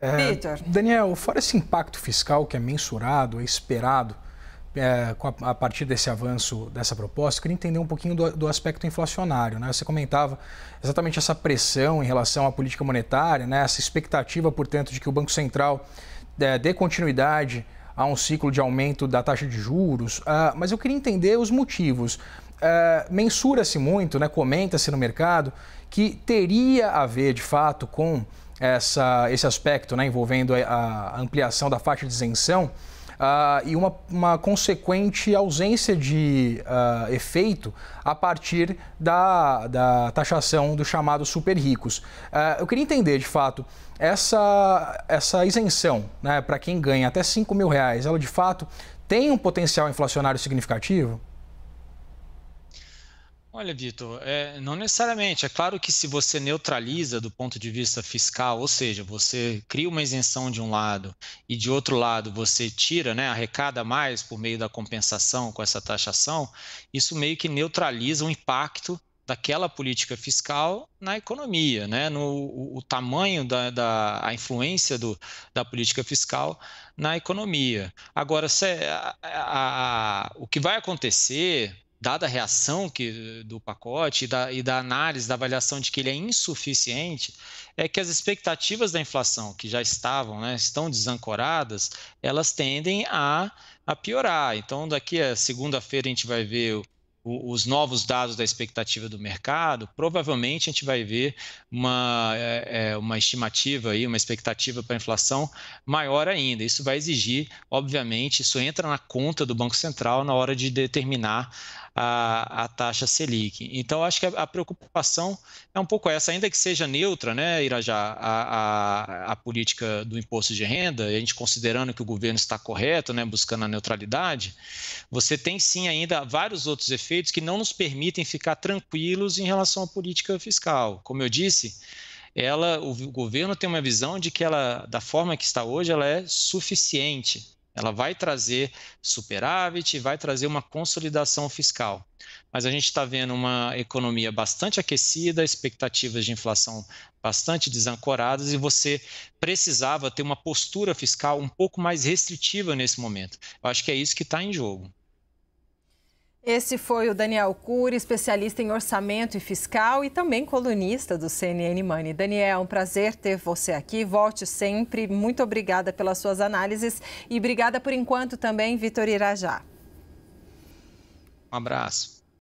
É, Peter. Daniel, fora esse impacto fiscal que é mensurado, é esperado é, a, partir desse avanço dessa proposta, eu queria entender um pouquinho do, do aspecto inflacionário. Né? Você comentava exatamente essa pressão em relação à política monetária, né? essa expectativa, portanto, de que o Banco Central é, dê continuidade a um ciclo de aumento da taxa de juros, uh, mas eu queria entender os motivos. Uh, Mensura-se muito, né? comenta-se no mercado, que teria a ver, de fato, com essa, esse aspecto né, envolvendo a, a, ampliação da faixa de isenção uh, e uma, uma, consequente ausência de uh, efeito a partir da, da taxação dos chamados super ricos. Uh, ah, eu queria entender, de fato, essa, essa isenção né, para quem ganha até 5 mil reais, ela de fato tem um potencial inflacionário significativo? Olha, Vitor, é, não necessariamente. É claro que se você neutraliza do ponto de vista fiscal, ou seja, você cria uma isenção de um lado e de outro lado você tira, né, arrecada mais por meio da compensação com essa taxação, isso meio que neutraliza o impacto daquela política fiscal na economia, né? no o, o tamanho da, da a influência do, da política fiscal na economia. Agora, se, é, a, a, a, o que vai acontecer dada a reação que, do pacote e da, e da, análise, da avaliação de que ele é insuficiente, é que as expectativas da inflação, que já estavam, né, estão desancoradas, elas tendem a, a piorar. Então, daqui a segunda-feira a gente vai ver o, os novos dados da expectativa do mercado, provavelmente a gente vai ver uma, é, é, uma estimativa, aí, uma expectativa para a inflação maior ainda. Isso vai exigir, obviamente, isso entra na conta do Banco Central na hora de determinar a, a taxa Selic. Então, acho que a, a, preocupação é um pouco essa, ainda que seja neutra, né, Irajá, a, a, a política do imposto de renda, a gente considerando que o governo está correto, né, buscando a neutralidade, você tem sim ainda vários outros efeitos que não nos permitem ficar tranquilos em relação à política fiscal. Como eu disse, ela, o governo tem uma visão de que ela, da forma que está hoje, ela é suficiente ela vai trazer superávit, vai trazer uma consolidação fiscal. Mas a gente está vendo uma economia bastante aquecida, expectativas de inflação bastante desancoradas, e você precisava ter uma postura fiscal um pouco mais restritiva nesse momento. Eu acho que é isso que está em jogo. Esse foi o Daniel Cury, especialista em orçamento e fiscal e também colunista do CNN Money. Daniel, um prazer ter você aqui. Volte sempre. Muito obrigada pelas suas análises e obrigada por enquanto também, Vitor Irajá. Um abraço.